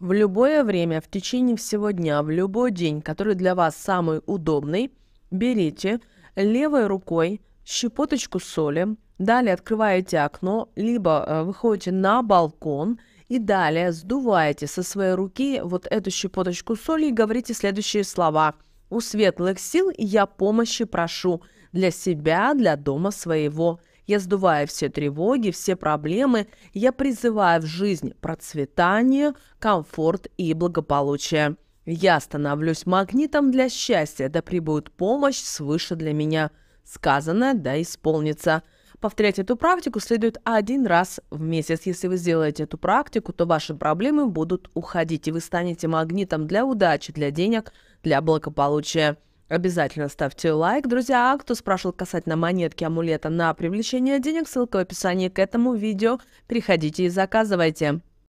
В любое время, в течение всего дня, в любой день, который для вас самый удобный, берите левой рукой щепоточку соли, далее открываете окно, либо э, выходите на балкон и далее сдуваете со своей руки вот эту щепоточку соли и говорите следующие слова. «У светлых сил я помощи прошу для себя, для дома своего». Я сдуваю все тревоги, все проблемы. Я призываю в жизнь процветание, комфорт и благополучие. Я становлюсь магнитом для счастья, да прибудет помощь свыше для меня. Сказанное да исполнится. Повторять эту практику следует один раз в месяц. Если вы сделаете эту практику, то ваши проблемы будут уходить, и вы станете магнитом для удачи, для денег, для благополучия. Обязательно ставьте лайк, друзья. А кто спрашивал касательно монетки амулета на привлечение денег, ссылка в описании к этому видео. Приходите и заказывайте.